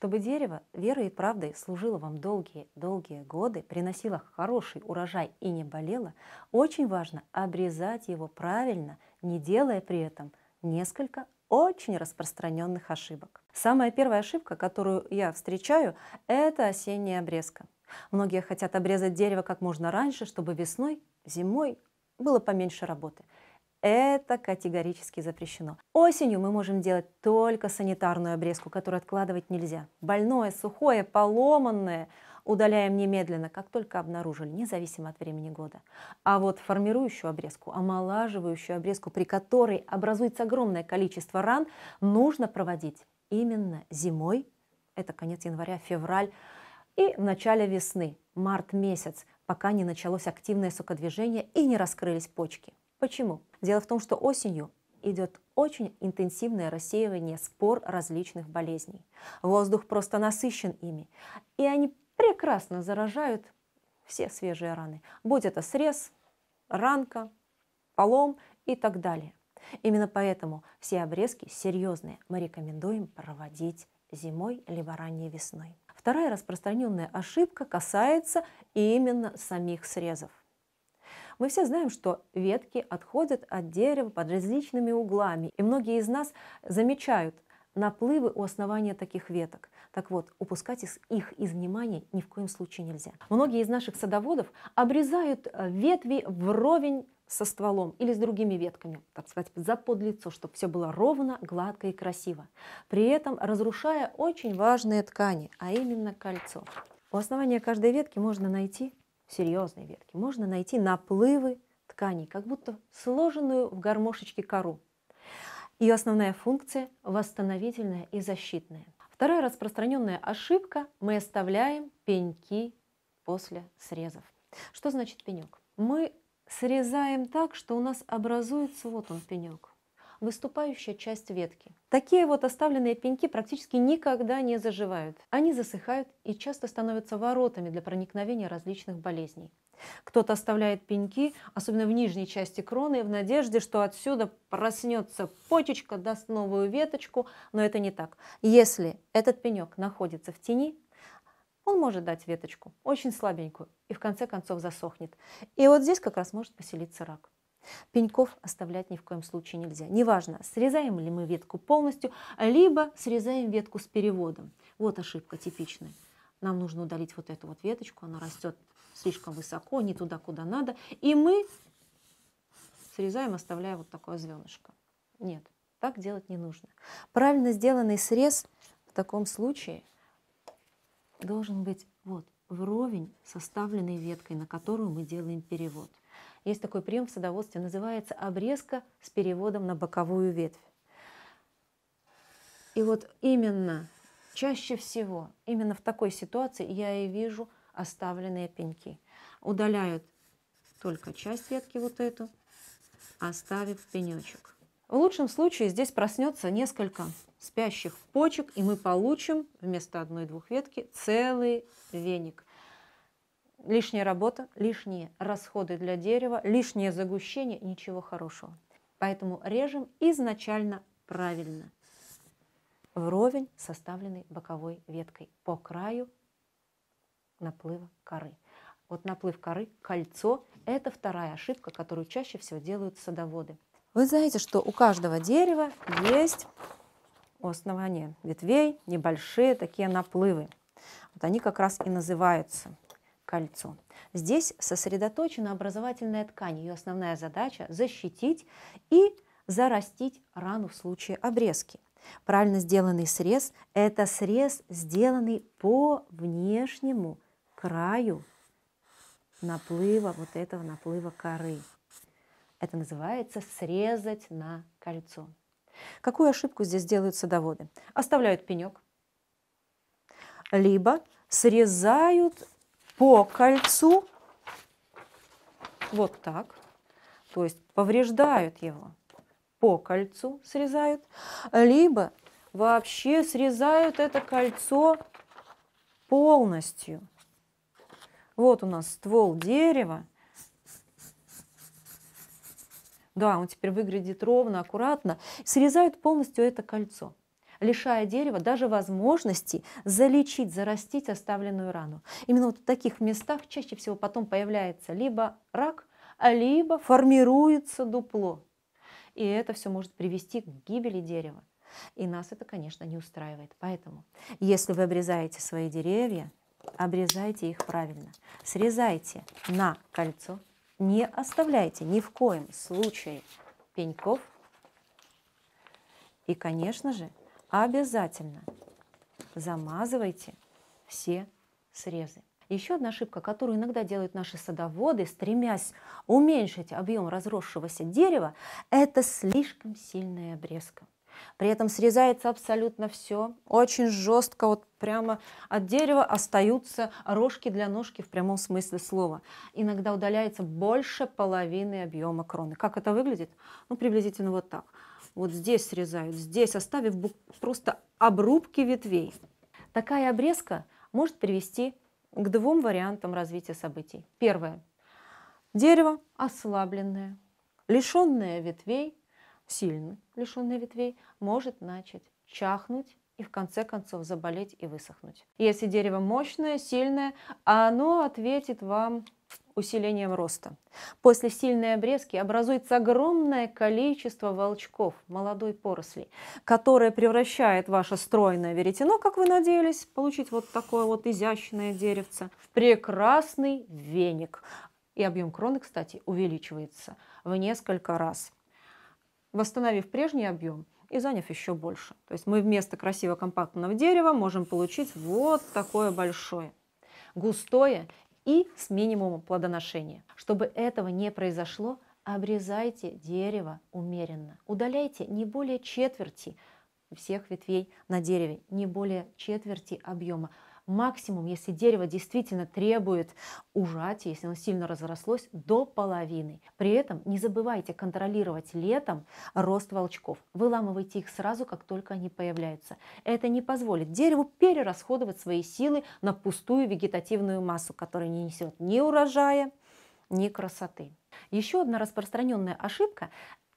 чтобы дерево верой и правдой служило вам долгие-долгие годы, приносило хороший урожай и не болело, очень важно обрезать его правильно, не делая при этом несколько очень распространенных ошибок. Самая первая ошибка, которую я встречаю, это осенняя обрезка. Многие хотят обрезать дерево как можно раньше, чтобы весной, зимой было поменьше работы. Это категорически запрещено. Осенью мы можем делать только санитарную обрезку, которую откладывать нельзя. Больное, сухое, поломанное удаляем немедленно, как только обнаружили, независимо от времени года. А вот формирующую обрезку, омолаживающую обрезку, при которой образуется огромное количество ран, нужно проводить именно зимой, это конец января, февраль, и в начале весны, март месяц, пока не началось активное сокодвижение и не раскрылись почки. Почему? Дело в том, что осенью идет очень интенсивное рассеивание спор различных болезней. Воздух просто насыщен ими, и они прекрасно заражают все свежие раны, будь это срез, ранка, полом и так далее. Именно поэтому все обрезки серьезные мы рекомендуем проводить зимой либо ранней весной. Вторая распространенная ошибка касается именно самих срезов. Мы все знаем, что ветки отходят от дерева под различными углами, и многие из нас замечают наплывы у основания таких веток. Так вот, упускать их из внимания ни в коем случае нельзя. Многие из наших садоводов обрезают э, ветви вровень со стволом или с другими ветками, так сказать, за лицо, чтобы все было ровно, гладко и красиво, при этом разрушая очень важные ткани, а именно кольцо. У основания каждой ветки можно найти серьезные ветки можно найти наплывы тканей, как будто сложенную в гармошечке кору. Ее основная функция – восстановительная и защитная. Вторая распространенная ошибка – мы оставляем пеньки после срезов. Что значит пенек? Мы срезаем так, что у нас образуется вот он пенек выступающая часть ветки. Такие вот оставленные пеньки практически никогда не заживают. Они засыхают и часто становятся воротами для проникновения различных болезней. Кто-то оставляет пеньки, особенно в нижней части кроны, в надежде, что отсюда проснется почечка, даст новую веточку, но это не так. Если этот пенек находится в тени, он может дать веточку, очень слабенькую, и в конце концов засохнет. И вот здесь как раз может поселиться рак. Пеньков оставлять ни в коем случае нельзя. Неважно, срезаем ли мы ветку полностью, либо срезаем ветку с переводом. Вот ошибка типичная. Нам нужно удалить вот эту вот веточку, она растет слишком высоко, не туда, куда надо. И мы срезаем, оставляя вот такое звенышко. Нет, так делать не нужно. Правильно сделанный срез в таком случае должен быть вот вровень составленной веткой, на которую мы делаем перевод. Есть такой прием в садоводстве, называется обрезка с переводом на боковую ветвь. И вот именно чаще всего, именно в такой ситуации я и вижу оставленные пеньки. Удаляют только часть ветки вот эту, оставив пенечек. В лучшем случае здесь проснется несколько спящих почек, и мы получим вместо одной-двух ветки целый веник. Лишняя работа, лишние расходы для дерева, лишнее загущение, ничего хорошего. Поэтому режем изначально правильно. Вровень составленный боковой веткой по краю наплыва коры. Вот наплыв коры, кольцо – это вторая ошибка, которую чаще всего делают садоводы. Вы знаете, что у каждого дерева есть основание ветвей небольшие такие наплывы. Вот они как раз и называются – кольцо. Здесь сосредоточена образовательная ткань. Ее основная задача – защитить и зарастить рану в случае обрезки. Правильно сделанный срез – это срез, сделанный по внешнему краю наплыва, вот этого наплыва коры. Это называется срезать на кольцо. Какую ошибку здесь делают садоводы? Оставляют пенек, либо срезают по кольцу, вот так, то есть повреждают его, по кольцу срезают, либо вообще срезают это кольцо полностью. Вот у нас ствол дерева. Да, он теперь выглядит ровно, аккуратно. Срезают полностью это кольцо лишая дерева даже возможности залечить, зарастить оставленную рану. Именно вот в таких местах чаще всего потом появляется либо рак, либо формируется дупло. И это все может привести к гибели дерева. И нас это, конечно, не устраивает. Поэтому, если вы обрезаете свои деревья, обрезайте их правильно. Срезайте на кольцо. Не оставляйте ни в коем случае пеньков. И, конечно же, обязательно замазывайте все срезы. Еще одна ошибка, которую иногда делают наши садоводы, стремясь уменьшить объем разросшегося дерева, это слишком сильная обрезка. При этом срезается абсолютно все. Очень жестко, вот прямо от дерева остаются рожки для ножки в прямом смысле слова. Иногда удаляется больше половины объема кроны. Как это выглядит? Ну, приблизительно вот так. Вот здесь срезают, здесь оставив просто обрубки ветвей. Такая обрезка может привести к двум вариантам развития событий. Первое. Дерево ослабленное, лишенное ветвей, сильно лишенный ветвей, может начать чахнуть и в конце концов заболеть и высохнуть. Если дерево мощное, сильное, оно ответит вам усилением роста. После сильной обрезки образуется огромное количество волчков, молодой поросли, которое превращает ваше стройное веретено, как вы надеялись, получить вот такое вот изящное деревце, в прекрасный веник. И объем кроны, кстати, увеличивается в несколько раз восстановив прежний объем и заняв еще больше. То есть мы вместо красиво компактного дерева можем получить вот такое большое, густое и с минимумом плодоношения. Чтобы этого не произошло, обрезайте дерево умеренно. Удаляйте не более четверти всех ветвей на дереве, не более четверти объема максимум, если дерево действительно требует ужать, если оно сильно разрослось, до половины. При этом не забывайте контролировать летом рост волчков. Выламывайте их сразу, как только они появляются. Это не позволит дереву перерасходовать свои силы на пустую вегетативную массу, которая не несет ни урожая, ни красоты. Еще одна распространенная ошибка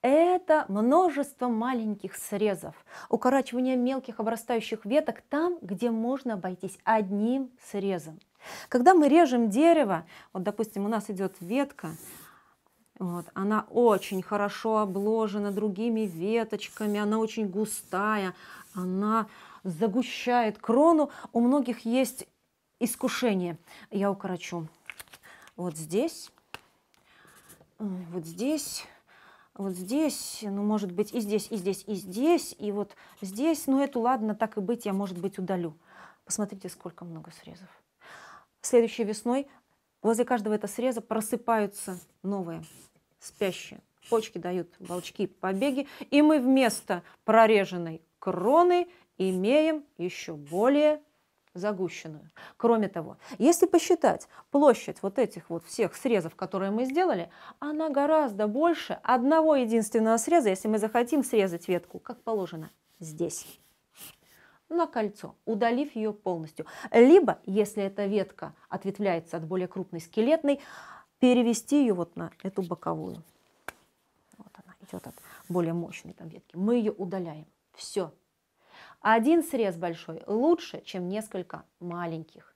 это множество маленьких срезов, укорачивание мелких обрастающих веток там, где можно обойтись одним срезом. Когда мы режем дерево, вот, допустим, у нас идет ветка, вот, она очень хорошо обложена другими веточками, она очень густая, она загущает крону. У многих есть искушение. Я укорочу вот здесь, вот здесь вот здесь, ну, может быть, и здесь, и здесь, и здесь, и вот здесь, ну, эту, ладно, так и быть, я, может быть, удалю. Посмотрите, сколько много срезов. Следующей весной возле каждого этого среза просыпаются новые, спящие. Почки дают волчки, побеги, и мы вместо прореженной кроны имеем еще более загущенную. Кроме того, если посчитать площадь вот этих вот всех срезов, которые мы сделали, она гораздо больше одного единственного среза, если мы захотим срезать ветку, как положено, здесь на кольцо, удалив ее полностью. Либо, если эта ветка ответвляется от более крупной скелетной, перевести ее вот на эту боковую. Вот она идет от более мощной там ветки. Мы ее удаляем. Все, один срез большой лучше, чем несколько маленьких.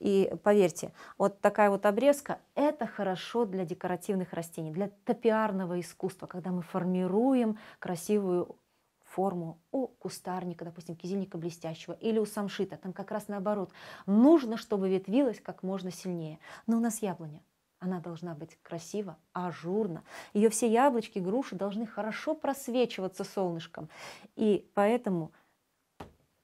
И поверьте, вот такая вот обрезка – это хорошо для декоративных растений, для топиарного искусства, когда мы формируем красивую форму у кустарника, допустим, кизильника блестящего или у самшита. Там как раз наоборот. Нужно, чтобы ветвилась как можно сильнее. Но у нас яблоня. Она должна быть красиво, ажурно. Ее все яблочки, груши должны хорошо просвечиваться солнышком. И поэтому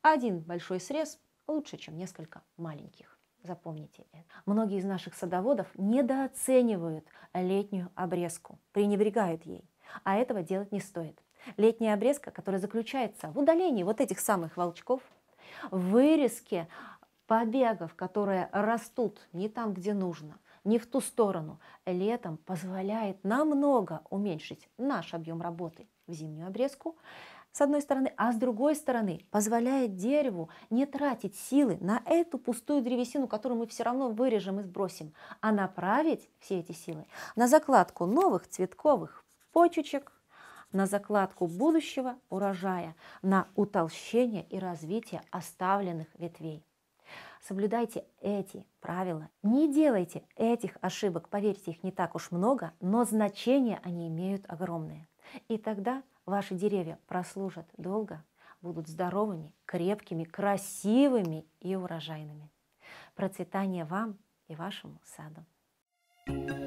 один большой срез лучше, чем несколько маленьких. Запомните это. Многие из наших садоводов недооценивают летнюю обрезку, пренебрегают ей. А этого делать не стоит. Летняя обрезка, которая заключается в удалении вот этих самых волчков, вырезке побегов, которые растут не там, где нужно, не в ту сторону, летом позволяет намного уменьшить наш объем работы в зимнюю обрезку с одной стороны, а с другой стороны позволяет дереву не тратить силы на эту пустую древесину, которую мы все равно вырежем и сбросим, а направить все эти силы на закладку новых цветковых почечек, на закладку будущего урожая, на утолщение и развитие оставленных ветвей. Соблюдайте эти правила. Не делайте этих ошибок, поверьте, их не так уж много, но значение они имеют огромное. И тогда Ваши деревья прослужат долго, будут здоровыми, крепкими, красивыми и урожайными. Процветание вам и вашему саду. thank you